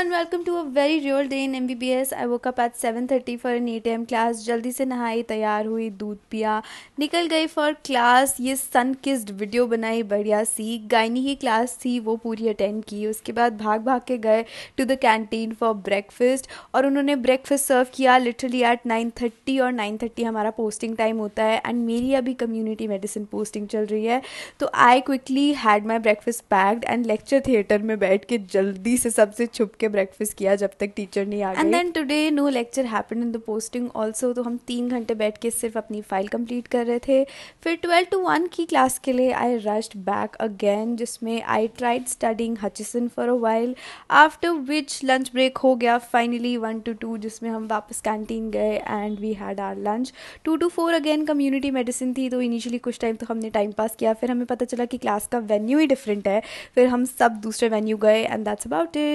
and welcome to a very real day in MBBS I woke up at thirty four N M class जल्दी से नहाई तैयार हुई दूध पिया निकल गई फॉर क्लास ये सन किस्ड वीडियो बनाई बढ़िया सी गायनी की क्लास थी वो पूरी अटेंड की उसके बाद भाग भाग के गए to the canteen for breakfast और उन्होंने ब्रेकफास्ट सर्व किया लिटरली एट नाइन थर्टी और नाइन थर्टी हमारा पोस्टिंग टाइम होता है एंड मेरी अभी कम्युनिटी मेडिसिन पोस्टिंग चल रही है तो I quickly had my breakfast packed and lecture theatre में बैठ के जल्दी से सबसे छुप के के ब्रेकफास्ट किया जब तक टीचर नहीं आ गई and then today no lecture happened in the posting also तो हम तीन घंटे बैठ के सिर्फ अपनी फाइल कंप्लीट कर रहे थे फिर ट्वेल्व टू वन की क्लास के लिए आई रश्ड बैक अगेन जिसमें I tried studying Hutchison for a while after which lunch break हो गया फाइनली वन टू टू जिसमें हम वापस कैंटीन गए and we had our lunch two to four again community medicine थी तो initially कुछ टाइम तो हमने टाइम पास किया फिर हमें पता चला कि क्लास का वेन्यू ही डिफरेंट है फिर हम सब दूसरे वेन्यू गए एंड दैट्स अबाउट इट